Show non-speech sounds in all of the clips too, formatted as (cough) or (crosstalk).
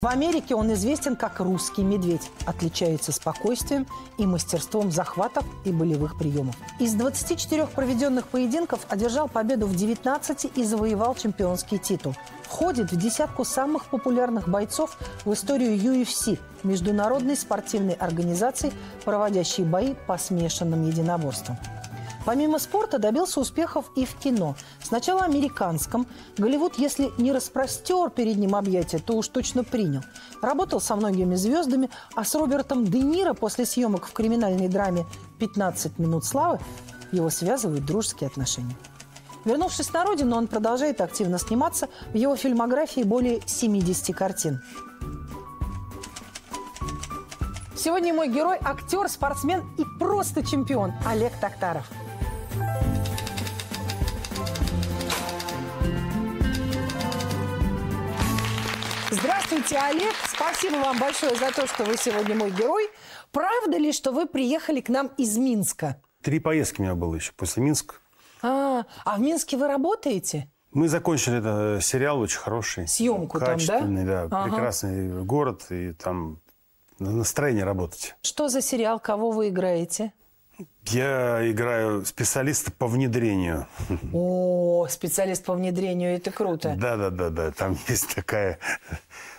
В Америке он известен как русский медведь, отличается спокойствием и мастерством захватов и болевых приемов. Из 24 проведенных поединков одержал победу в 19 и завоевал чемпионский титул. Входит в десятку самых популярных бойцов в историю UFC, международной спортивной организации, проводящей бои по смешанным единоборствам. Помимо спорта добился успехов и в кино. Сначала американском. Голливуд, если не распростер перед ним объятия, то уж точно принял. Работал со многими звездами, а с Робертом Де Ниро после съемок в криминальной драме «15 минут славы» его связывают дружеские отношения. Вернувшись на родину, он продолжает активно сниматься. В его фильмографии более 70 картин. Сегодня мой герой – актер, спортсмен и просто чемпион Олег Токтаров. Здравствуйте, Олег. Спасибо вам большое за то, что вы сегодня мой герой. Правда ли, что вы приехали к нам из Минска? Три поездки у меня было еще после Минска. А, а в Минске вы работаете? Мы закончили этот сериал очень хороший. Съемку там, да? Качественный, да ага. Прекрасный город, и там настроение работать. Что за сериал, кого вы играете? Я играю специалиста по внедрению. О, специалист по внедрению, это круто. Да, да, да, да. Там (laughs) есть такая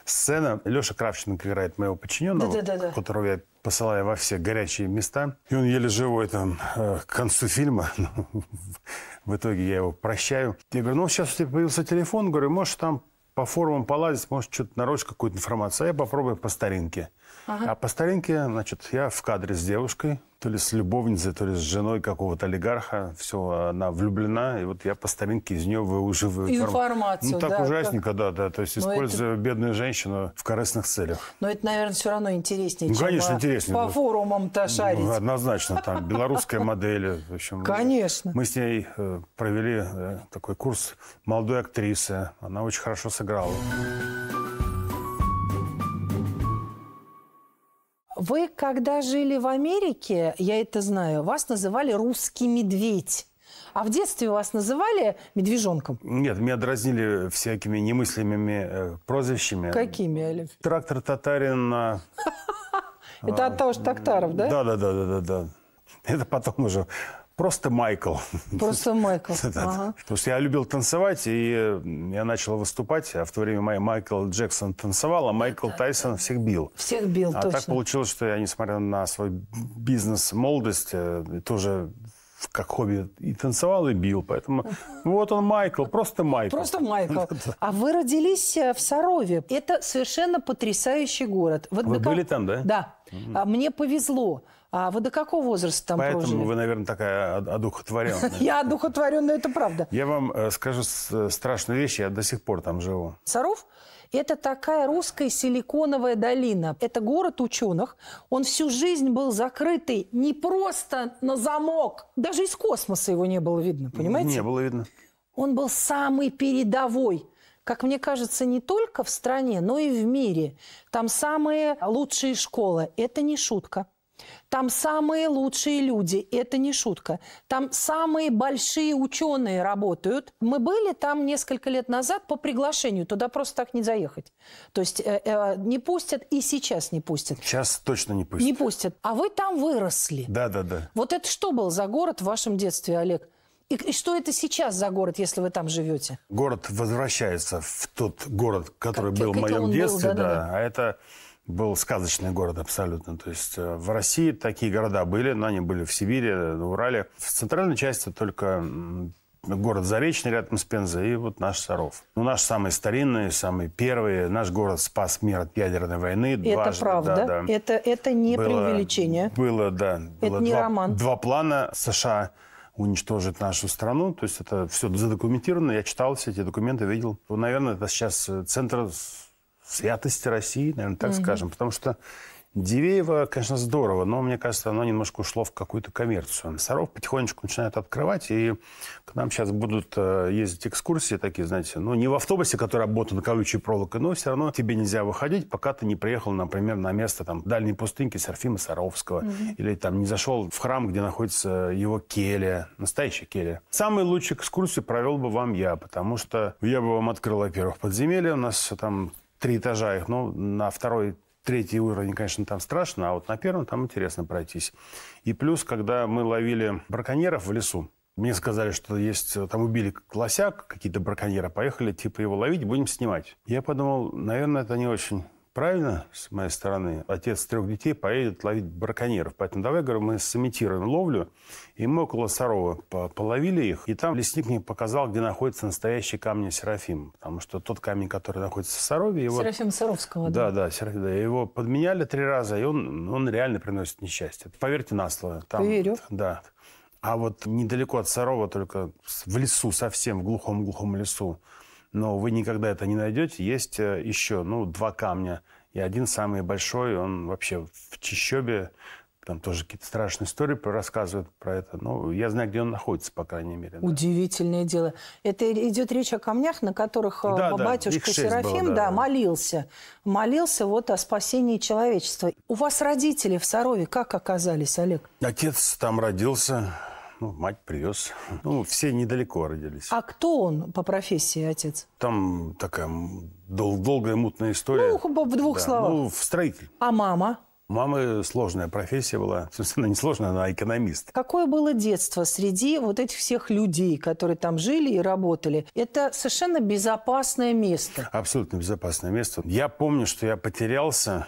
сцена. Леша Кравченко играет моего подчиненного, да, да, да, да. которого я посылаю во все горячие места. И он еле живой там э, к концу фильма. (laughs) Ну, в итоге я его прощаю. Я говорю, ну сейчас у тебя появился телефон, говорю, можешь там по форумам полазить, может, что-то нарочь какую-то информацию, а я попробую по старинке. Ага. А по старинке, значит, я в кадре с девушкой, то ли с любовницей, то ли с женой какого-то олигарха. Все, она влюблена, и вот я по старинке из нее выуживаю информацию. Ну, так да, ужасненько, как... да, да. То есть Но использую это... бедную женщину в корыстных целях. Но это, наверное, все равно интереснее, ну, чем конечно, интереснее. по форумам-то ну, шарить. Ну, однозначно, там (laughs) белорусская модель. Э, в общем, конечно. Мы с ней э, провели э, такой курс молодой актрисы. Она очень хорошо сыграла. Вы, когда жили в Америке, я это знаю, вас называли русский медведь. А в детстве вас называли медвежонком? Нет, меня дразнили всякими немыслимыми э, прозвищами. Какими, Олег? Трактор татарин. (laughs) Это от того, что Токтаров, э, да? Да, да, да, да, да. Это потом уже Просто Майкл. Просто Майкл. (laughs) Ага. Потому что я любил танцевать, и э, я начал выступать, а в то время Майкл Джексон танцевал, а Майкл Тайсон всех бил. Всех бил, А так получилось, что я, несмотря на свой бизнес-молодость, э, тоже как хобби и танцевал, и бил. Поэтому вот он Майкл, просто Майкл. Просто Майкл. (laughs) А вы родились э, в Сарове. Это совершенно потрясающий город. Вот вы были как... там, да? Да. Угу. А мне повезло. А вы до какого возраста там Поэтому прожили? вы, наверное, такая одухотворенная. (laughs) Я одухотворенная, это правда. Я вам э, скажу э, страшную вещь, я до сих пор там живу. Саров? Это такая русская силиконовая долина. Это город ученых. Он всю жизнь был закрытый не просто на замок. Даже из космоса его не было видно, понимаете? Не было видно. Он был самый передовой как мне кажется, не только в стране, но и в мире. Там самые лучшие школы. Это не шутка. Там самые лучшие люди, это не шутка. Там самые большие ученые работают. Мы были там несколько лет назад по приглашению, туда просто так не заехать. То есть э, э, не пустят и сейчас не пустят. Сейчас точно не пустят. Не пустят. А вы там выросли. Да, да, да. Вот это что был за город в вашем детстве, Олег? И, и что это сейчас за город, если вы там живете? Город возвращается в тот город, который как, был в моем детстве, был, да, да, да. да. А это был сказочный город абсолютно. То есть э, в России такие города были, но они были в Сибири, на Урале. В центральной части только город Заречный рядом с Пензой и вот наш Саров. Ну, наш самый старинный, самый первый. Наш город спас мир от ядерной войны. Это дважды, правда. Да, да. Это, это не было, преувеличение. Было, да. Было это не два, роман. Два плана США уничтожить нашу страну. То есть это все задокументировано. Я читал все эти документы, видел. Ну, наверное, это сейчас центр святости России, наверное, так угу. скажем. Потому что Дивеева, конечно, здорово, но, мне кажется, оно немножко ушло в какую-то коммерцию. Саров потихонечку начинает открывать, и к нам сейчас будут э, ездить экскурсии такие, знаете, ну, не в автобусе, который обмотан колючей проволокой, но все равно тебе нельзя выходить, пока ты не приехал, например, на место там дальней пустынки Серафима Саровского, угу. или там не зашел в храм, где находится его келья, настоящая келья. Самую лучшую экскурсию провел бы вам я, потому что я бы вам открыл, во-первых, подземелье, у нас там три этажа их, ну, на второй третий уровень, конечно, там страшно, а вот на первом там интересно пройтись. И плюс, когда мы ловили браконьеров в лесу, мне сказали, что есть, э, там убили лося, какие-то браконьеры, поехали типа его ловить, будем снимать. Я подумал, наверное, это не очень правильно с моей стороны. Отец трех детей поедет ловить браконьеров. Поэтому давай, говорю, мы сымитируем ловлю. И мы около Сарова половили их. И там лесник мне показал, где находится настоящий камень Серафим. Потому что тот камень, который находится в Сарове... Его... Серафим Саровского, да? Да, да, Серафим, да. Его подменяли три раза, и он, он реально приносит несчастье. Поверьте на слово. Там, Поверю. Да. А вот недалеко от Сарова, только в лесу совсем, в глухом-глухом лесу, но вы никогда это не найдете. Есть э, еще, ну, два камня. И один самый большой, он вообще в Чищобе, там тоже какие-то страшные истории рассказывают про это. Ну, я знаю, где он находится, по крайней мере. Да. Удивительное дело. Это идет речь о камнях, на которых э, да, батюшка да, Серафим было, да, да, молился. Молился вот о спасении человечества. У вас родители в Сарове как оказались, Олег? Отец там родился, ну, мать привез. Ну, все недалеко родились. А кто он по профессии, отец? Там такая дол- долгая мутная история. Ну, в двух да. словах. Ну, в строитель. А мама? Мама сложная профессия была. (laughs) Собственно, не сложная, она экономист. Какое было детство среди вот этих всех людей, которые там жили и работали? Это совершенно безопасное место. Абсолютно безопасное место. Я помню, что я потерялся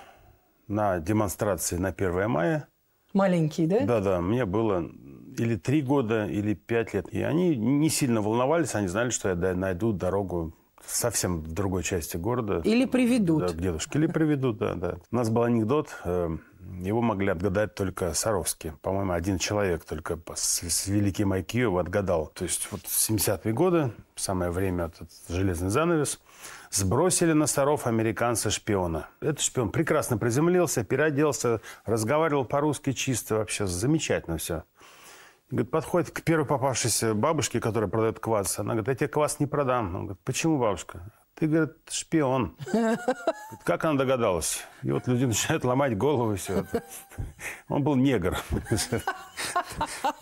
на демонстрации на 1 мая. Маленький, да? Да-да, мне было или три года, или пять лет. И они не сильно волновались, они знали, что я найду дорогу совсем в другой части города. Или приведут. Да, к дедушке. Или приведут, да, да. У нас был анекдот, э, его могли отгадать только Саровский. По-моему, один человек только с, с великим IQ его отгадал. То есть вот 70-е годы, самое время этот железный занавес, сбросили на Саров американца шпиона. Этот шпион прекрасно приземлился, переоделся, разговаривал по-русски чисто вообще, замечательно все. Говорит, подходит к первой попавшейся бабушке, которая продает квас. Она говорит, я тебе квас не продам. Он говорит, почему бабушка? Ты, говорит, шпион. (laughs) Как она догадалась? И вот люди начинают ломать голову и все Он был негр.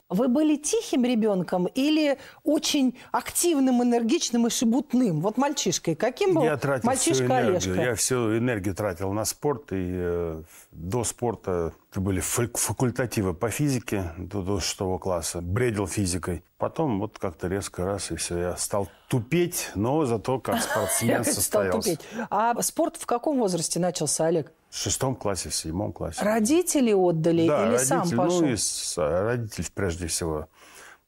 Вы были тихим ребенком или очень активным, энергичным и шебутным? Вот мальчишкой. Каким был мальчишка всю Олежка? Я всю энергию тратил на спорт и э, до спорта это были факультативы по физике до, до 6 класса. Бредил физикой. Потом вот как-то резко раз, и все. Я стал тупеть, но зато как (laughs) спортсмен состоялся. А спорт в каком возрасте начался, Олег? В шестом классе, в седьмом классе. Родители отдали да, или родители, сам пошел? Ну, и с, а, родители прежде всего.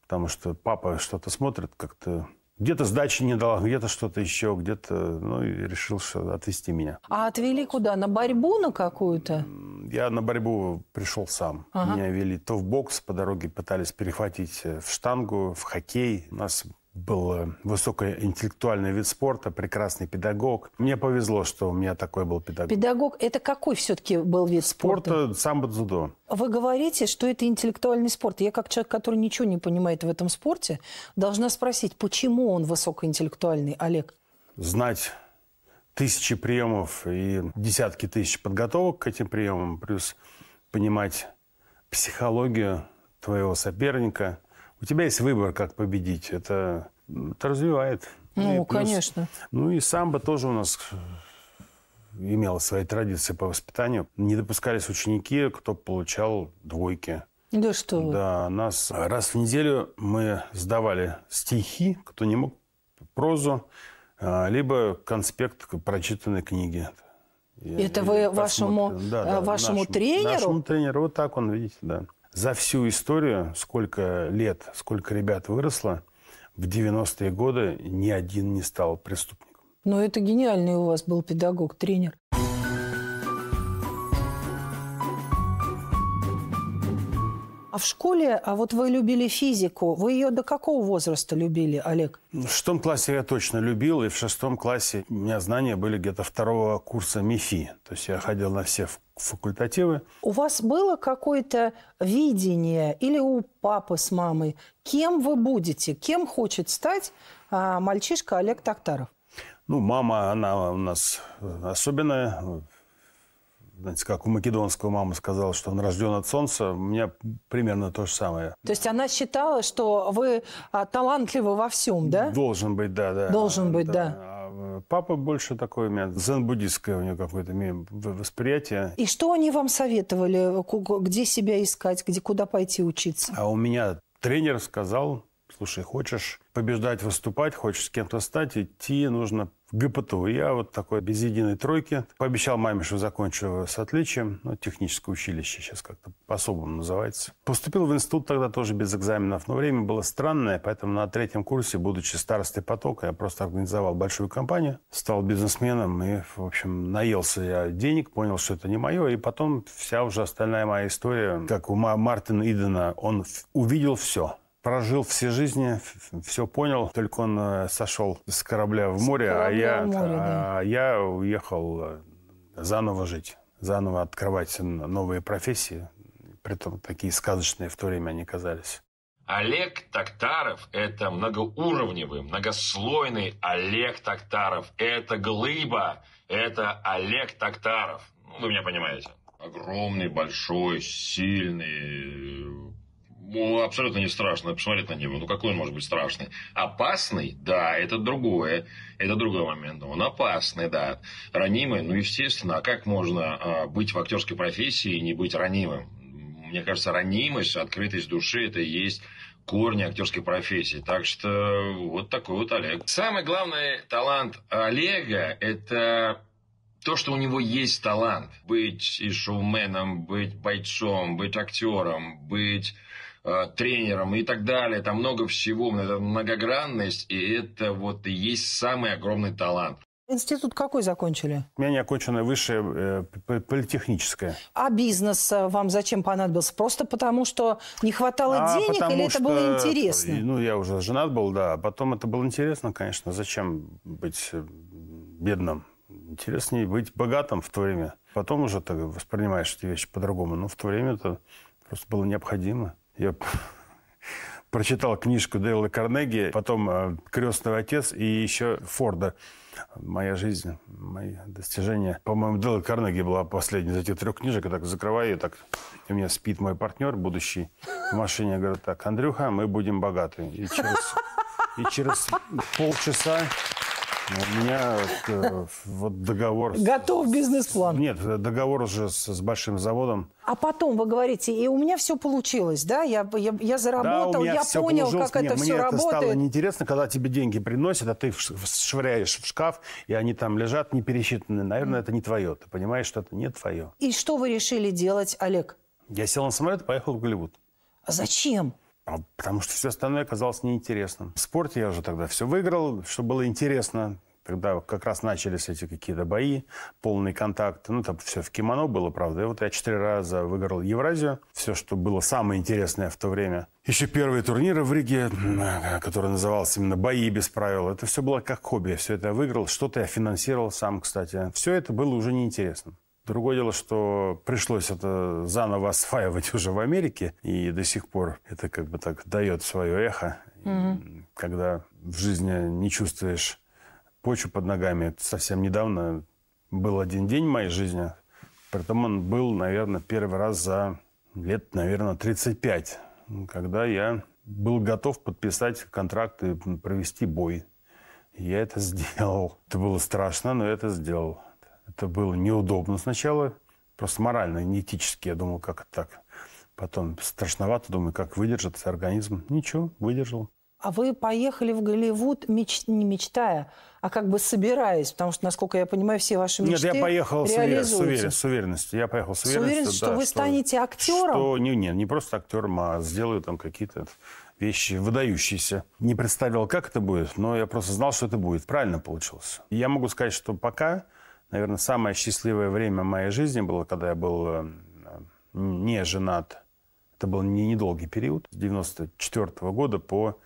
Потому что папа что-то смотрит как-то где-то сдачи не дала, где-то что-то еще, где-то, ну, и решил, что отвезти меня. А отвели куда? На борьбу на какую-то? Я на борьбу пришел сам. Ага. Меня вели то в бокс, по дороге пытались перехватить э, в штангу, в хоккей. Нас был э, высокоинтеллектуальный вид спорта, прекрасный педагог. Мне повезло, что у меня такой был педагог. Педагог – это какой все-таки был вид спорта? Спорта э, самбо дзюдо. Вы говорите, что это интеллектуальный спорт. Я как человек, который ничего не понимает в этом спорте, должна спросить, почему он высокоинтеллектуальный, Олег? Знать тысячи приемов и десятки тысяч подготовок к этим приемам, плюс понимать психологию твоего соперника – у тебя есть выбор, как победить. Это, это развивает. Ну, плюс, конечно. Ну и самбо тоже у нас э, имело свои традиции по воспитанию. Не допускались ученики, кто получал двойки. Да что вы. Да, нас раз в неделю мы сдавали стихи, кто не мог, прозу, э, либо конспект прочитанной книги. Это и, вы и вашему, да, э, да, вашему нашему, тренеру? Нашему тренеру, вот так он, видите, да за всю историю, сколько лет, сколько ребят выросло, в 90-е годы ни один не стал преступником. Но это гениальный у вас был педагог, тренер. А в школе, а вот вы любили физику. Вы ее до какого возраста любили, Олег? В шестом классе я точно любил, и в шестом классе у меня знания были где-то второго курса МИФИ. То есть я ходил на все факультативы. У вас было какое-то видение или у папы с мамой, кем вы будете, кем хочет стать а, мальчишка Олег Токтаров? Ну, мама, она у нас э, особенная, знаете, как у македонского мама сказала, что он рожден от солнца, у меня примерно то же самое. То есть она считала, что вы а, талантливы во всем, да? Должен быть, да, да. Должен быть, да. да. А э, папа больше такой у меня, зен-буддистское у него какое-то восприятие. И что они вам советовали? Где себя искать, где куда пойти учиться? А у меня тренер сказал, слушай, хочешь побеждать, выступать, хочешь с кем-то стать, идти нужно в ГПТУ. Я вот такой без единой тройки. Пообещал маме, что закончу с отличием. Ну, техническое училище сейчас как-то по-особому называется. Поступил в институт тогда тоже без экзаменов. Но время было странное, поэтому на третьем курсе, будучи старостой потока, я просто организовал большую компанию, стал бизнесменом и, в общем, наелся я денег, понял, что это не мое. И потом вся уже остальная моя история, как у Мартина Идена, он увидел все прожил все жизни, все понял, только он э, сошел с корабля в море, а корабля а, я, в море да. а я уехал э, заново жить, заново открывать новые профессии, при притом такие сказочные в то время они казались. Олег Токтаров – это многоуровневый, многослойный Олег Токтаров. Это глыба, это Олег Токтаров. Ну, вы меня понимаете. Огромный, большой, сильный, ну, абсолютно не страшно посмотреть на него. Ну, какой он может быть страшный? Опасный? Да, это другое. Это другой момент. Он опасный, да. Ранимый? Ну, естественно. А как можно а, быть в актерской профессии и не быть ранимым? Мне кажется, ранимость, открытость души – это и есть корни актерской профессии. Так что вот такой вот Олег. Самый главный талант Олега – это то, что у него есть талант. Быть и шоуменом, быть бойцом, быть актером, быть Э, тренером и так далее. Там много всего, это многогранность, и это вот и есть самый огромный талант. Институт какой закончили? У меня не оконченное высшее э, политехническое. А бизнес э, вам зачем понадобился? Просто потому, что не хватало а денег или что, это было интересно? Ну, я уже женат был, да. А потом это было интересно, конечно. Зачем быть э, бедным? Интереснее быть богатым в то время. Потом уже ты воспринимаешь эти вещи по-другому. Но в то время это просто было необходимо. Я (laughs) прочитал книжку Дейла Карнеги, потом э, «Крестный отец» и еще Форда. «Моя жизнь, мои достижения». По-моему, Дейла Карнеги была последняя из этих трех книжек. Я так закрываю, и так у меня спит мой партнер будущий в машине. Я говорю, так, Андрюха, мы будем богаты. И через, и через полчаса ну, у меня э, вот договор... Готов бизнес-план. Нет, э, договор уже с, с большим заводом. А потом вы говорите, и у меня все получилось, да? Я, я, я заработал, я понял, положилось. как Мне- это все мне это стало неинтересно, когда тебе деньги приносят, а ты в в- швыряешь в шкаф, и они там лежат непересчитанные. Наверное, это не твое. Ты понимаешь, что это не твое. И что вы решили делать, Олег? Я сел на самолет и поехал в Голливуд. А зачем? А потому что все остальное казалось неинтересным. В спорте я уже тогда все выиграл, что было интересно. Тогда как раз начались эти какие-то бои, полный контакт, Ну, там все в кимоно было, правда. И вот я четыре раза выиграл Евразию. Все, что было самое интересное в то время. Еще первые турниры в Риге, который назывался именно «Бои без правил». Это все было как хобби. Все это я выиграл. Что-то я финансировал сам, кстати. Все это было уже неинтересно. Другое дело, что пришлось это заново осваивать (laughs) уже в Америке, и до сих пор это как бы так дает свое эхо, угу. когда в жизни не чувствуешь почву под ногами. Совсем недавно был один день в моей жизни, притом он был, наверное, первый раз за лет, наверное, 35, когда я был готов подписать контракт и провести бой. Я это сделал. Это было страшно, но я это сделал. Это было неудобно сначала, просто морально, не этически. Я думал, как это так. Потом страшновато, думаю, как выдержит организм. Ничего, выдержал. А вы поехали в Голливуд, меч... не мечтая, а как бы собираясь, потому что, насколько я понимаю, все ваши мечты Нет, я поехал с, увер... с, увер... с уверенностью. Я поехал с уверенностью, с уверенностью да, что вы что... станете актером? Что... Не, не, не просто актером, а сделаю там какие-то вещи выдающиеся. Не представлял, как это будет, но я просто знал, что это будет. Правильно получилось. Я могу сказать, что пока наверное, самое счастливое время моей жизни было, когда я был э, не женат. Это был не недолгий период, с 94 -го года по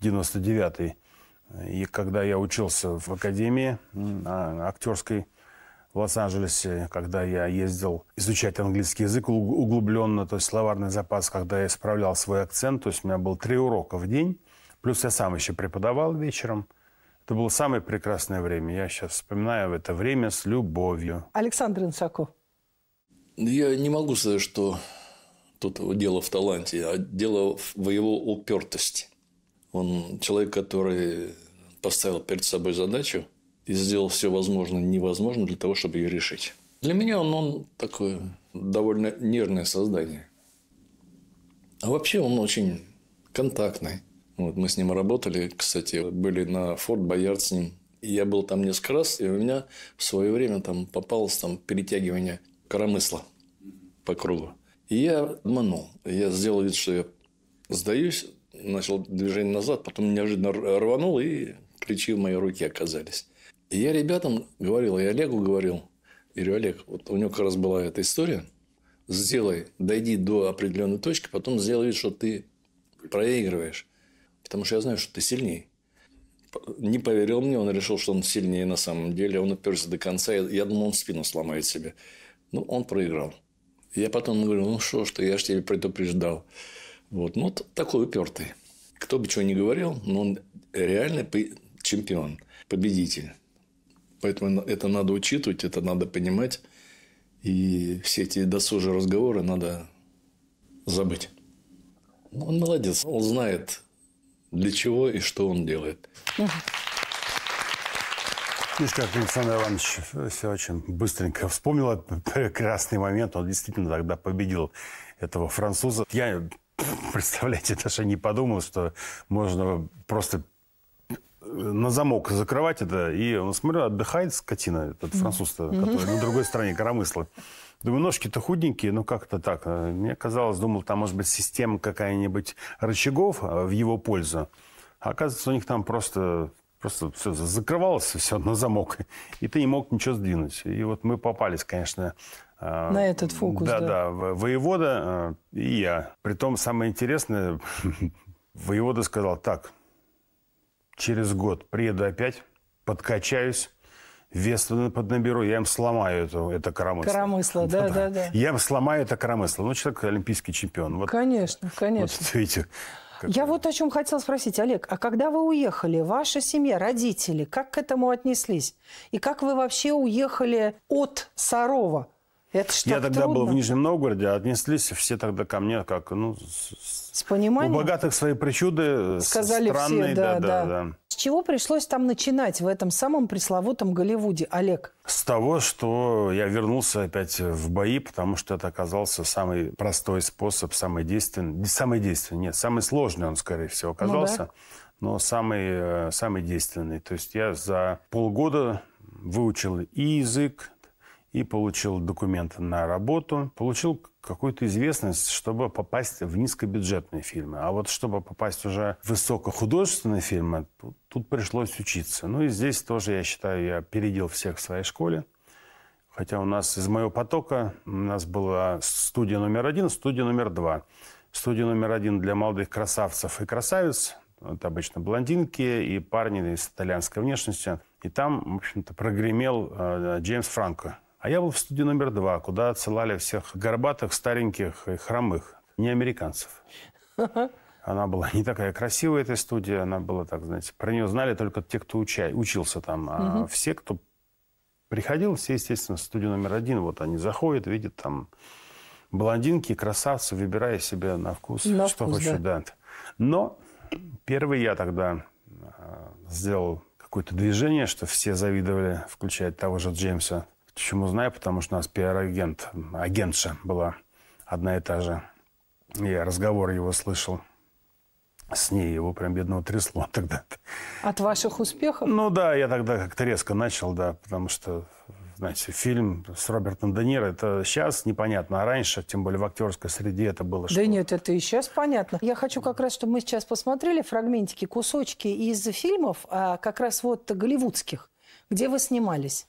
99 -й. И когда я учился в академии а, актерской в Лос-Анджелесе, когда я ездил изучать английский язык углубленно, то есть словарный запас, когда я исправлял свой акцент, то есть у меня был три урока в день, плюс я сам еще преподавал вечером – это было самое прекрасное время. Я сейчас вспоминаю в это время с любовью. Александр Инсаков. Я не могу сказать, что тут дело в таланте, а дело в его упертости. Он человек, который поставил перед собой задачу и сделал все возможное невозможное для того, чтобы ее решить. Для меня он, он такое довольно нервное создание. А вообще он очень контактный. Вот мы с ним работали, кстати, были на Форт Боярд с ним. Я был там несколько раз, и у меня в свое время там попалось там перетягивание коромысла по кругу. И я обманул. Я сделал вид, что я сдаюсь, начал движение назад, потом неожиданно рванул, и ключи в моей руке оказались. И я ребятам говорил, и Олегу говорил, и говорю, Олег, вот у него как раз была эта история, сделай, дойди до определенной точки, потом сделай вид, что ты проигрываешь. Потому что я знаю, что ты сильнее. Не поверил мне, он решил, что он сильнее на самом деле. Он уперся до конца. Я думал, он спину сломает себе. Ну, он проиграл. Я потом говорю, ну что ж ты, я же тебе предупреждал. Вот, ну, такой упертый. Кто бы чего ни говорил, но он реально чемпион, победитель. Поэтому это надо учитывать, это надо понимать. И все эти досужие разговоры надо забыть. Ну, он молодец, он знает для чего и что он делает. Видишь, Александр Иванович все очень быстренько вспомнил этот прекрасный момент. Он действительно тогда победил этого француза. Я, представляете, даже не подумал, что можно просто на замок закрывать это. И он смотрю отдыхает скотина, этот француз, который на другой стороне коромысла. Думаю, ножки-то худенькие, ну как-то так. А, мне казалось, думал, там может быть система какая-нибудь рычагов а, в его пользу. А оказывается, у них там просто, просто все закрывалось все на замок, и ты не мог ничего сдвинуть. И вот мы попались, конечно, а, на этот фокус, да, да. Да, воевода и я. Притом самое интересное, (laughs) воевода сказал, так, через год приеду опять, подкачаюсь, Вестона поднаберу, я им сломаю это, это коромысло. Коромысло, да, да, да, Я им сломаю это коромысло. Ну, человек олимпийский чемпион. Вот, конечно, конечно. Вот, видите, как... Я вот о чем хотел спросить, Олег. А когда вы уехали, ваша семья, родители, как к этому отнеслись? И как вы вообще уехали от Сарова? Это что Я трудно. тогда был в Нижнем Новгороде, а отнеслись все тогда ко мне как, ну, с пониманием. У богатых свои причуды, Сказали странные, все, да, да, да, да. С чего пришлось там начинать в этом самом пресловутом Голливуде, Олег? С того, что я вернулся опять в бои, потому что это оказался самый простой способ, самый действенный, самый действенный, нет, самый сложный он, скорее всего, ну оказался, ну, да. но самый, э, самый действенный. То есть я за полгода выучил и язык, и получил документы на работу, получил какую-то известность, чтобы попасть в низкобюджетные фильмы. А вот чтобы попасть уже в высокохудожественные фильмы, тут, пришлось учиться. Ну и здесь тоже, я считаю, я опередил всех в своей школе. Хотя у нас из моего потока у нас была студия номер один, студия номер два. Студия номер один для молодых красавцев и красавиц. Это обычно блондинки и парни с итальянской внешностью. И там, в общем-то, прогремел э, Джеймс Франко а я был в студии номер два, куда отсылали всех горбатых, стареньких и хромых, не американцев. (laughs) Она была не такая красивая, эта студия, она была, так знаете, про нее знали только те, кто учай, учился там, а угу. все, кто приходил, все, естественно, в студию номер один, вот они заходят, видят там блондинки, красавцы, выбирая себе на вкус, на что вкус, хочет, да. да. Но первый я тогда а, сделал какое-то движение, что все завидовали, включая того же Джеймса Почему знаю? Потому что у нас пиар-агент, агентша была одна и та же. Я разговор его слышал с ней. Его прям, бедного, трясло (laughs) тогда. От ваших успехов? Ну да, я тогда как-то резко начал, да, потому что знаете, фильм с Робертом Де Ниро, это сейчас непонятно, а раньше, тем более в актерской среде, это было... Что... Да нет, это и сейчас понятно. Я хочу как раз, чтобы мы сейчас посмотрели фрагментики, кусочки из фильмов, а как раз вот голливудских, где вы снимались.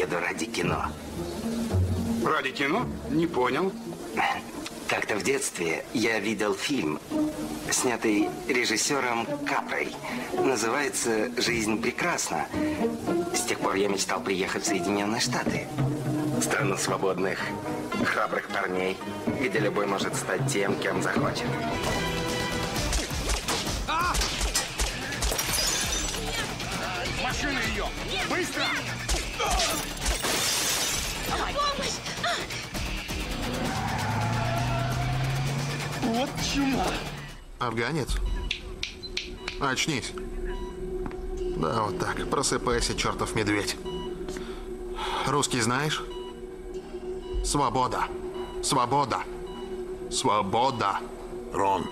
еду ради кино. Ради кино? Не понял. Как-то в детстве я видел фильм, снятый режиссером Капрой. Называется «Жизнь прекрасна». С тех пор я мечтал приехать в Соединенные Штаты. Страну свободных, храбрых парней, где любой может стать тем, кем захочет. А! Машина ее! Быстро! Помощь! Вот чума. Афганец? Очнись. Да, вот так. Просыпайся, чертов медведь. Русский знаешь? Свобода. Свобода. Свобода. Рон.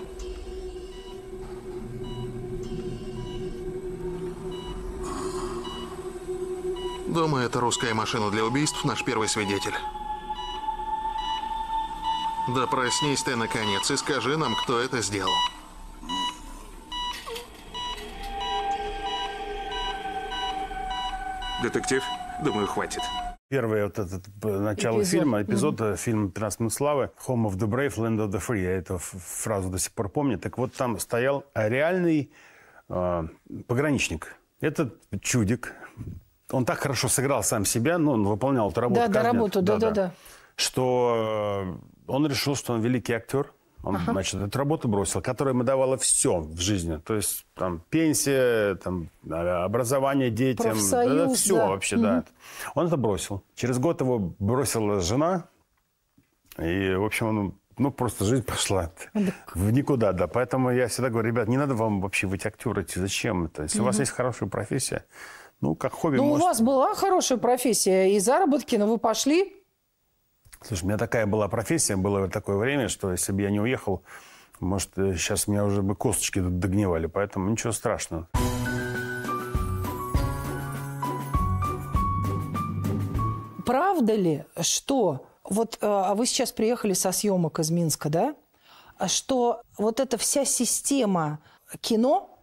дома это русская машина для убийств наш первый свидетель. Да проснись ты наконец и скажи нам, кто это сделал. Детектив, думаю, хватит. Первый вот этот э, начало эпизод. фильма, эпизод mm-hmm. Э, фильма «15 минут славы» «Home of the Brave, Land of the Free». Я эту фразу до сих пор помню. Так вот, там стоял реальный э, пограничник. Этот чудик, он так хорошо сыграл сам себя, ну, он выполнял эту работу. Да, да, работу, да, да, да, да. Что э, он решил, что он великий актер. Он, ага. значит, эту работу бросил, которая ему давала все в жизни. То есть, там, пенсия, там, а, образование детям. Профсоюз, да, да, все да. вообще, угу. да. Он это бросил. Через год его бросила жена. И, в общем, он ну, просто жизнь пошла ну, в никуда, да. Поэтому я всегда говорю, ребят, не надо вам вообще быть актеры, зачем это? Если угу. у вас есть хорошая профессия, ну, как хобби. Ну, может... у вас была хорошая профессия и заработки, но вы пошли. Слушай, у меня такая была профессия, было такое время, что если бы я не уехал, может, сейчас э, у меня уже бы косточки тут догнивали, поэтому ничего страшного. Правда ли, что вот э, а вы сейчас приехали со съемок из Минска, да? А что вот эта вся система кино,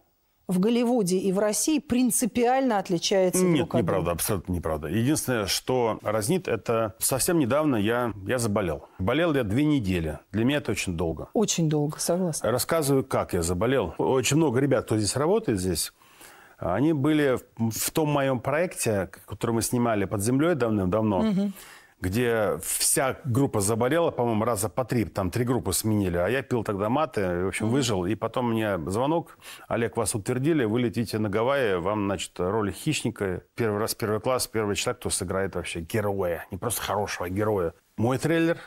в Голливуде и в России принципиально отличается Нет, друг от неправда, друга. абсолютно неправда. Единственное, что разнит, это совсем недавно я, я заболел. Болел я две недели. Для меня это очень долго. Очень долго, согласна. Рассказываю, как я заболел. Очень много ребят, кто здесь работает здесь, они были в том моем проекте, который мы снимали под землей давным-давно. Угу где вся группа заболела, по-моему, раза по три, там три группы сменили, а я пил тогда маты, в общем, mm-hmm. выжил, и потом мне звонок, Олег, вас утвердили, вы летите на Гавайи, вам, значит, роль хищника, первый раз первый класс, первый человек, кто сыграет вообще героя, не просто хорошего, а героя. Мой трейлер,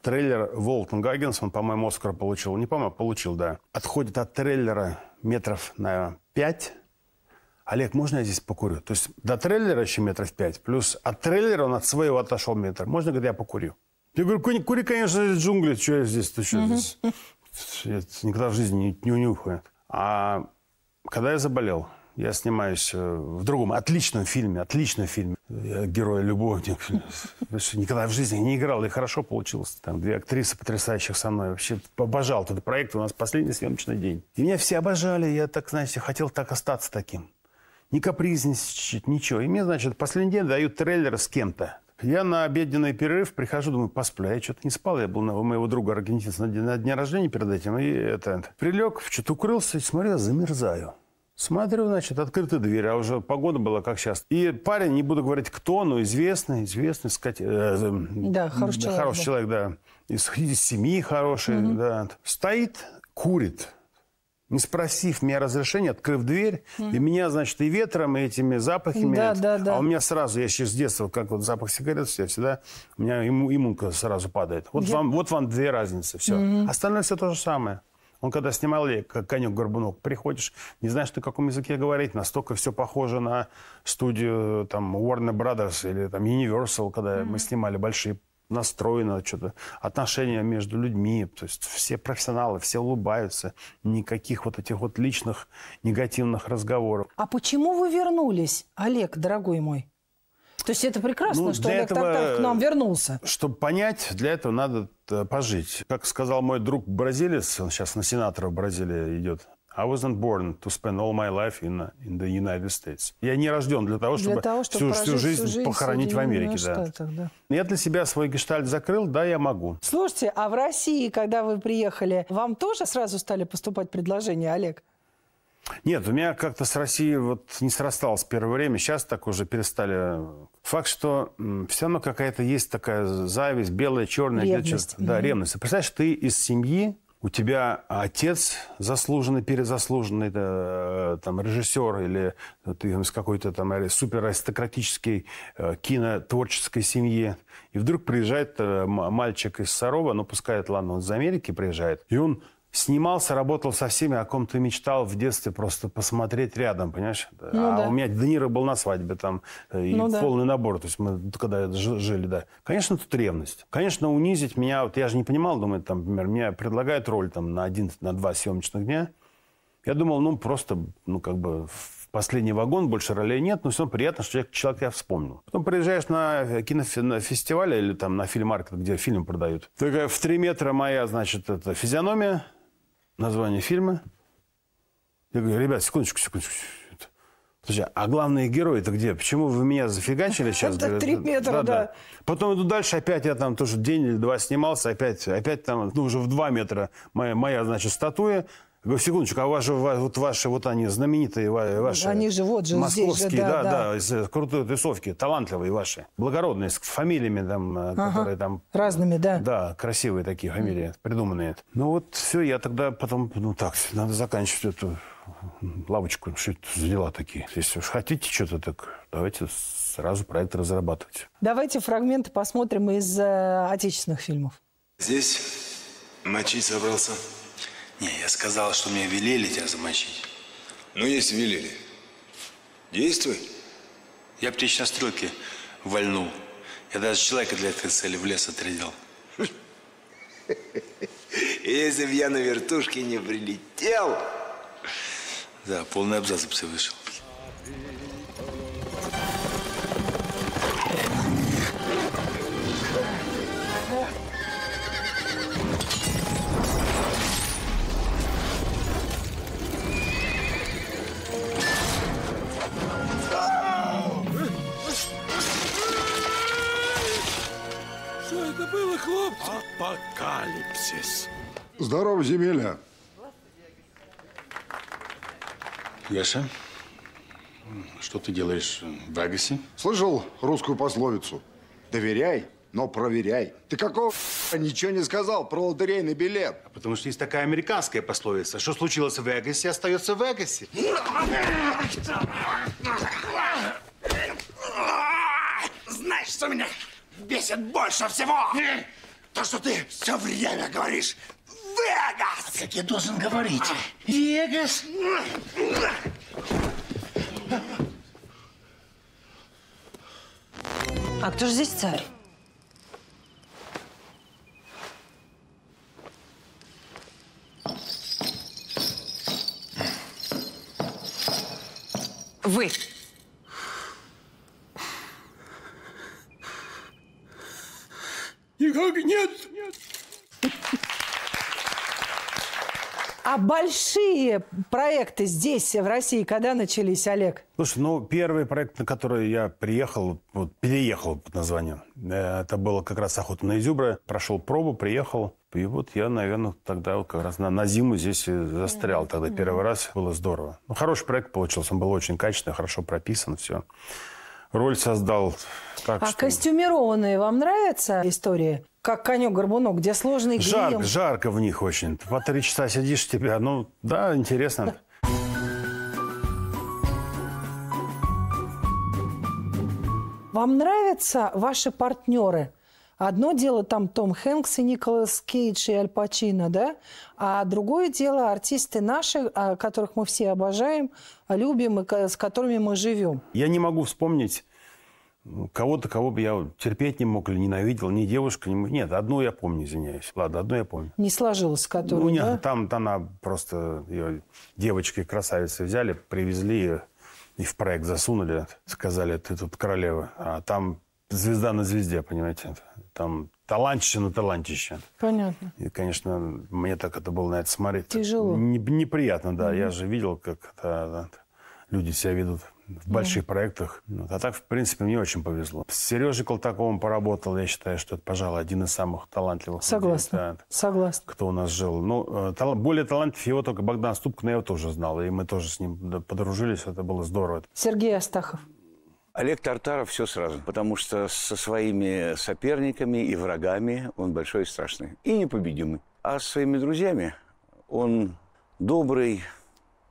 трейлер Волтон Гаггинс, он, по-моему, Оскар получил, не помню, а получил, да, отходит от трейлера метров на пять, Олег, можно я здесь покурю? То есть до трейлера еще метров пять, плюс от трейлера он от своего отошел метр. Можно, говорит, я покурю? Я говорю, кури, кури конечно, из джунгли, что я здесь, ты что здесь? Я никогда в жизни не, не унюхаю. А когда я заболел, я снимаюсь э, в другом отличном фильме, отличном фильме. Я герой-любовник. Никогда в жизни не играл, и хорошо получилось. Там две актрисы потрясающих со мной. Вообще обожал этот проект. У нас последний съемочный день. И меня все обожали. Я так, знаете, хотел так остаться таким не капризничать, ничего. И мне, значит, последний день дают трейлер с кем-то. Я на обеденный перерыв прихожу, думаю, посплю. Я что-то не спал. Я был на, у моего друга аргентинца на, день, на дне рождения перед этим. И это, прилег, что-то укрылся, и смотрю, я замерзаю. Смотрю, значит, открыта дверь, а уже погода была как сейчас. И парень, не буду говорить кто, но известный, известный, сказать, э, э, да, хороший да, человек, хороший да. человек, да, из, из семьи хороший, угу. да, стоит, курит не спросив меня разрешения, открыв дверь, mm. и меня, значит, и ветром, и этими запахами. Да, да, да. А у меня сразу, я сейчас с детства, как вот запах сигарет, я всегда, у меня иммунка сразу падает. Вот, я... вам, вот вам две разницы, все. Mm-hmm. Остальное все то же самое. Он когда снимал как конек-горбунок, приходишь, не знаешь, на каком языке говорить, настолько все похоже на студию там, Warner Brothers или там, Universal, когда mm-hmm. мы снимали большие настроено что-то, отношения между людьми, то есть все профессионалы, все улыбаются, никаких вот этих вот личных негативных разговоров. А почему вы вернулись, Олег, дорогой мой? То есть это прекрасно, ну, что Олег этого, к нам вернулся. Чтобы понять, для этого надо э, пожить. Как сказал мой друг бразилец, он сейчас на сенатора в Бразилии идет, I wasn't born to spend all my life in, uh, in the United States. Я не рожден для того, чтобы, для того, чтобы всю, всю жизнь, всю жизнь похоронить в Америке. Да. Штатах, да. Я для себя свой гештальт закрыл, да, я могу. Слушайте, а в России, когда вы приехали, вам тоже сразу стали поступать предложения, Олег? Нет, у меня как-то с Россией вот не срасталось первое время. Сейчас так уже перестали. Факт, что все равно какая-то есть такая зависть, белая, черная. Ревность. да, ревность. А представляешь, ты из семьи у тебя отец заслуженный, перезаслуженный да, э, там, режиссер или ты из какой-то там супераристократической э, кинотворческой семьи. И вдруг приезжает э, мальчик из Сарова, ну, пускай ладно, он из Америки приезжает, и он снимался, работал со всеми, о ком ты мечтал в детстве просто посмотреть рядом, понимаешь? Ну, а да. у меня Данира был на свадьбе там, э, и ну, полный да. набор, то есть мы когда жили, да. Конечно, тут ревность. Конечно, унизить меня, вот я же не понимал, думаю, там, например, мне предлагают роль там на один, на два съемочных дня. Я думал, ну, просто, ну, как бы в последний вагон, больше ролей нет, но все равно приятно, что я, человек я вспомнил. Потом приезжаешь на э, кинофестиваль или там на фильм-маркет, где фильм продают. Такая в три метра моя, значит, это физиономия, название фильма. Я говорю, ребят, секундочку, секундочку. Слушай, а главные герои-то где? Почему вы меня зафиганчили (laughs) сейчас? Это три метра, да, да. да. Потом иду дальше, опять я там тоже день или два снимался, опять, опять там, ну, уже в два метра моя, моя значит, статуя. Говорю, секундочку, а ваши, вот ваши, вот они, знаменитые ну, ваши. Они же вот же Московские, здесь же, да, да, да, из э, крутой тусовки, талантливые ваши, благородные, с фамилиями там, э, ага, которые там... Разными, да. Да, красивые такие фамилии, придуманные. Ну вот все, я тогда потом, ну так, надо заканчивать эту лавочку, что это за дела такие. Если уж хотите что-то, так давайте сразу проект разрабатывать. Давайте фрагменты посмотрим из э, отечественных фильмов. Здесь мочить собрался. Не, я сказал, что мне велели тебя замочить. Ну, если велели. Действуй. Я бы тебе сейчас Я даже человека для этой цели в лес отрядил. Если бы я на вертушке не прилетел. Да, полный абзац бы вышел. это было, хлопцы? Апокалипсис. Здорово, земеля. Яша, что ты делаешь в Вегасе? Слышал русскую пословицу? Доверяй, но проверяй. Ты какого ничего не сказал про лотерейный билет? А потому что есть такая американская пословица. Что случилось в Вегасе, остается в Вегасе. Знаешь, что меня бесит больше всего? То, что ты все время говоришь Вегас! А как я должен говорить? А. Вегас? А кто же здесь царь? Вы. Никак нет. нет. А большие проекты здесь, в России, когда начались, Олег? Слушай, ну, первый проект, на который я приехал, вот, переехал под названием, э, это было как раз «Охота на изюбра». Прошел пробу, приехал. И вот я, наверное, тогда вот как раз на, на зиму здесь э, застрял. Тогда первый раз было здорово. Ну, хороший проект получился, он был очень качественный, хорошо прописан, все роль создал. Так а что... костюмированные вам нравятся истории? Как конек-горбунок, где сложный грим. Жарко, жарко в них очень. По три часа сидишь тебя, ну да, интересно. Вам нравятся ваши партнеры? Одно дело там Том Хэнкс и Николас Кейдж и Аль Пачино, да? А другое дело артисты наши, а, которых мы все обожаем, любим и с которыми мы живем. Я не могу вспомнить ну, кого-то, кого бы я терпеть не мог или ненавидел, ни девушка, ни... Нет, одну я помню, извиняюсь. Ладно, одну я помню. Не сложилось, которая, Ну, нет, да? там, там она просто... Ее девочкой красавицы взяли, привезли и в проект засунули. Сказали, ты тут королева. А там звезда на звезде, понимаете? там талантище на талантище. Понятно. И, конечно, мне так это было на это смотреть. Тяжело. Не, неприятно, да. Угу. Я же видел, как это, люди себя ведут в больших mm. проектах. А так, в принципе, мне очень повезло. С Сережей Колтаковым поработал. Я считаю, что это, пожалуй, один из самых талантливых. Согласна. Людей, да, Согласна. Кто у нас жил. Ну, э, тал- более талантлив его только Богдан Ступкин, я его тоже знал. И мы тоже с ним подружились. Это было здорово. Сергей Астахов. Олег Тартаров все сразу, потому что со своими соперниками и врагами он большой и страшный, и непобедимый. А со своими друзьями он добрый,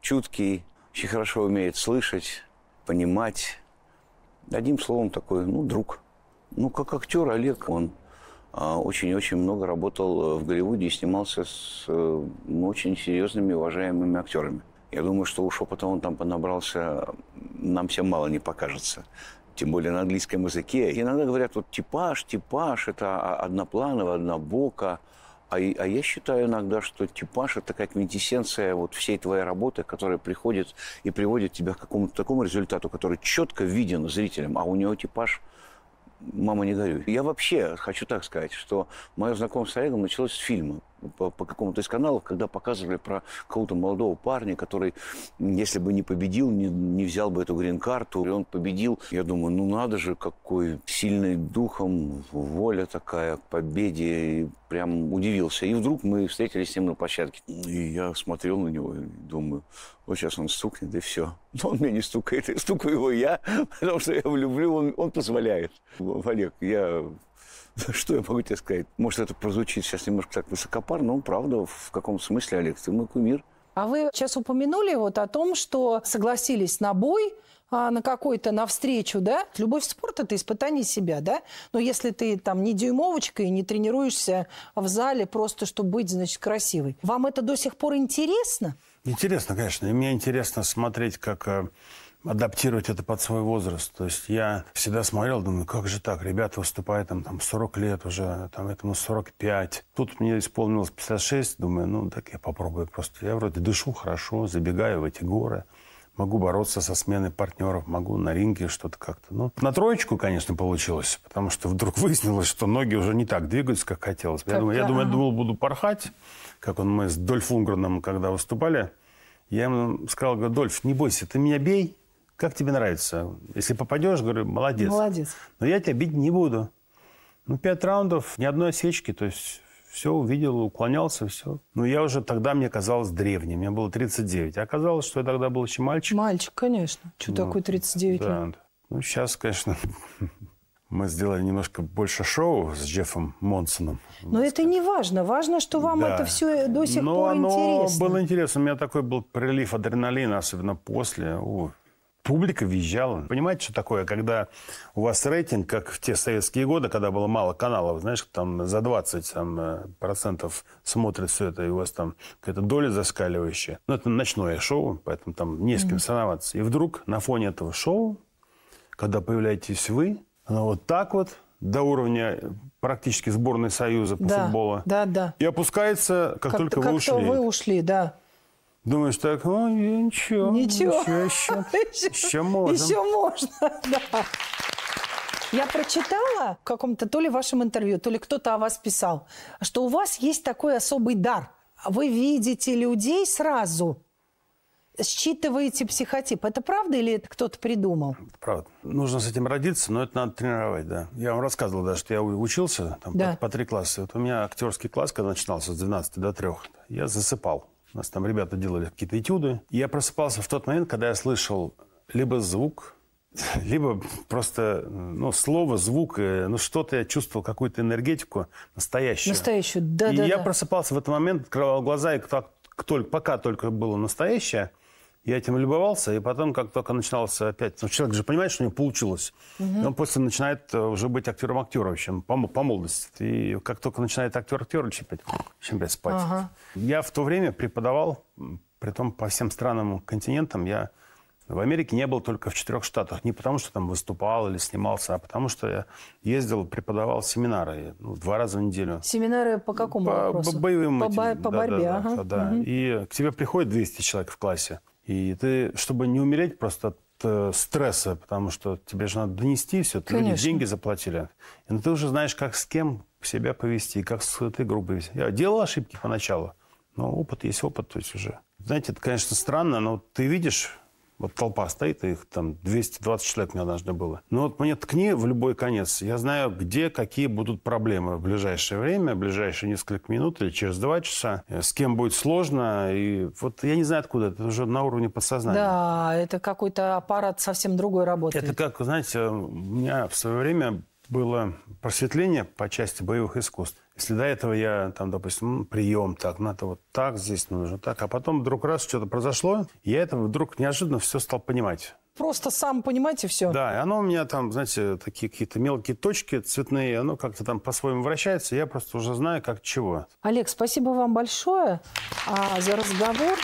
чуткий, очень хорошо умеет слышать, понимать. Одним словом такой, ну, друг. Ну, как актер Олег, он а, очень-очень много работал в Голливуде и снимался с э, ну, очень серьезными, уважаемыми актерами. Я думаю, что уж опыта он там понабрался, нам всем мало не покажется. Тем более на английском языке. Иногда говорят, вот типаж, типаж, это однопланово, однобоко. А, а я считаю иногда, что типаж – это как квинтэссенция вот всей твоей работы, которая приходит и приводит тебя к какому-то такому результату, который четко виден зрителям, а у него типаж «Мама, не горюй». Я вообще хочу так сказать, что мое знакомство с Олегом началось с фильма по, по какому-то из каналов, когда показывали про какого-то молодого парня, который, если бы не победил, не, не взял бы эту грин-карту, и он победил. Я думаю, ну надо же, какой сильный духом, воля такая к победе. И прям удивился. И вдруг мы встретились с ним на площадке. И я смотрел на него и думаю, вот сейчас он стукнет, и все. Но он меня не стукает, и стукаю его я, (laughs) потому что я его люблю, он, он позволяет. Олег, я (laughs) Что я могу тебе сказать? Может, это прозвучит сейчас немножко так высокопарно, но ну, правда, в каком смысле, Олег, ты мой кумир. А вы сейчас упомянули вот о том, что согласились на бой, а, на какой-то на встречу, да? Любовь в спорт – это испытание себя, да? Но если ты там не дюймовочка и не тренируешься в зале просто, чтобы быть, значит, красивой, вам это до сих пор интересно? Интересно, конечно. И мне интересно смотреть, как э, адаптировать это под свой возраст. То есть я всегда смотрел, думаю, как же так, ребята выступают там, там 40 лет уже, там этому 45. Тут мне исполнилось 56, думаю, ну так я попробую просто. Я вроде дышу хорошо, забегаю в эти горы могу бороться со сменой партнеров, могу на ринге что-то как-то. Ну, на троечку, конечно, получилось, потому что вдруг выяснилось, что ноги уже не так двигаются, как хотелось. Как я, думаю, я, думаю, я думал, буду порхать, как он мы с Дольф Унгреном, когда выступали. Я ему сказал, говорю, Дольф, не бойся, ты меня бей, как тебе нравится? Если попадешь, говорю, молодец. Молодец. Но я тебя бить не буду. Ну, пять раундов, ни одной осечки, то есть все увидел, уклонялся, все. Но ну, я уже тогда, мне казалось, древним. Мне было 39. А оказалось, что я тогда был еще мальчик. Мальчик, конечно. Что ну, такое 39 да. лет? Ну, сейчас, конечно, (laughs) мы сделали немножко больше шоу с Джеффом Монсоном. Но это не важно. Важно, что вам да. это все до сих Но пор оно интересно. было интересно. У меня такой был прилив адреналина, особенно после. О, Публика визжала. Понимаете, что такое, когда у вас рейтинг, как в те советские годы, когда было мало каналов, знаешь, там за 20 там, э, процентов смотрят все это, и у вас там какая-то доля заскаливающая. Но ну, это ночное шоу, поэтому там не с кем mm-hmm. соревноваться. И вдруг на фоне этого шоу, когда появляетесь вы, оно вот так вот, до уровня э, практически сборной Союза по да, футболу. Да, да. И опускается, как, как только как вы ушли. Как вы ушли, да. Думаешь, так, ну, ничего, ничего, ничего еще, (laughs) еще можно. Еще можно, да. Я прочитала в каком-то то ли вашем интервью, то ли кто-то о вас писал, что у вас есть такой особый дар. Вы видите людей сразу, считываете психотип. Это правда или это кто-то придумал? Правда. Нужно с этим родиться, но это надо тренировать, да. Я вам рассказывал, да, что я учился там, да. по, по три класса. Вот у меня актерский класс, когда начинался с 12 до 3, я засыпал. У нас там ребята делали какие-то этюды. И я просыпался в тот момент, когда я слышал либо звук, (laughs) либо просто ну, слово, звук, э, ну что-то я чувствовал, какую-то энергетику настоящую. Настоящую, да-да-да. И я да. просыпался в этот момент, открывал глаза, и как только пока только было настоящее, я этим любовался, и потом, как только начинался опять... Ну, человек же понимает, что у него получилось. Угу. Он после начинает э, уже быть актером-актеровичем по, по молодости. И как только начинает актер-актерович, опять, чем опять спать. Ага. Я в то время преподавал, притом по всем странам, континентам. Я в Америке не был только в четырех штатах. Не потому, что там выступал или снимался, а потому, что я ездил, преподавал семинары ну, два раза в неделю. Семинары по какому по, вопросу? По боевым. По, этим, бо- по да, борьбе, да, ага. Да, да, угу. И к тебе приходит 200 человек в классе. И ты, чтобы не умереть просто от э, стресса, потому что тебе же надо донести все, ты люди деньги заплатили. И, ну, ты уже знаешь, как с кем себя повести, как с этой группой. Я делал ошибки поначалу, но опыт есть опыт, то есть уже. Знаете, это, конечно, странно, но ты видишь вот толпа стоит, их там 220 человек у меня однажды было. Но ну вот мне ткни в любой конец. Я знаю, где какие будут проблемы в ближайшее время, в ближайшие несколько минут или через два часа. Э, с кем будет сложно. И вот я не знаю, откуда. Это уже на уровне подсознания. Да, это какой-то аппарат совсем другой работает. Это как, знаете, у меня в свое время было просветление по части боевых искусств. Если до этого я, там, допустим, прием так, надо вот так, здесь нужно так, а потом вдруг раз что-то произошло, я это вдруг неожиданно все стал понимать. Просто сам понимаете все? Да, оно у меня там, знаете, такие какие-то мелкие точки цветные, оно как-то там по-своему вращается, я просто уже знаю, как чего. Олег, спасибо вам большое а, за разговор.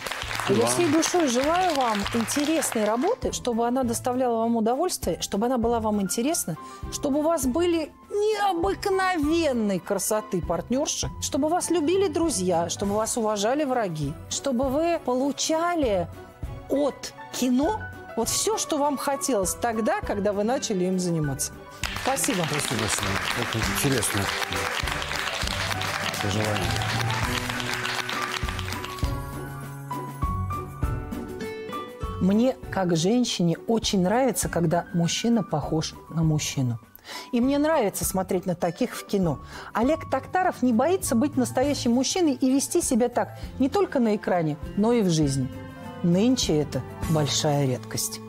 Я всей душой желаю вам интересной работы, чтобы она доставляла вам удовольствие, чтобы она была вам интересна, чтобы у вас были необыкновенной красоты партнерши, чтобы вас любили друзья, чтобы вас уважали враги, чтобы вы получали от кино вот все, что вам хотелось тогда, когда вы начали им заниматься. Спасибо. Спасибо, Очень интересно. Пожелание. Мне, как женщине, очень нравится, когда мужчина похож на мужчину. И мне нравится смотреть на таких в кино. Олег Токтаров не боится быть настоящим мужчиной и вести себя так не только на экране, но и в жизни. Нынче это большая редкость.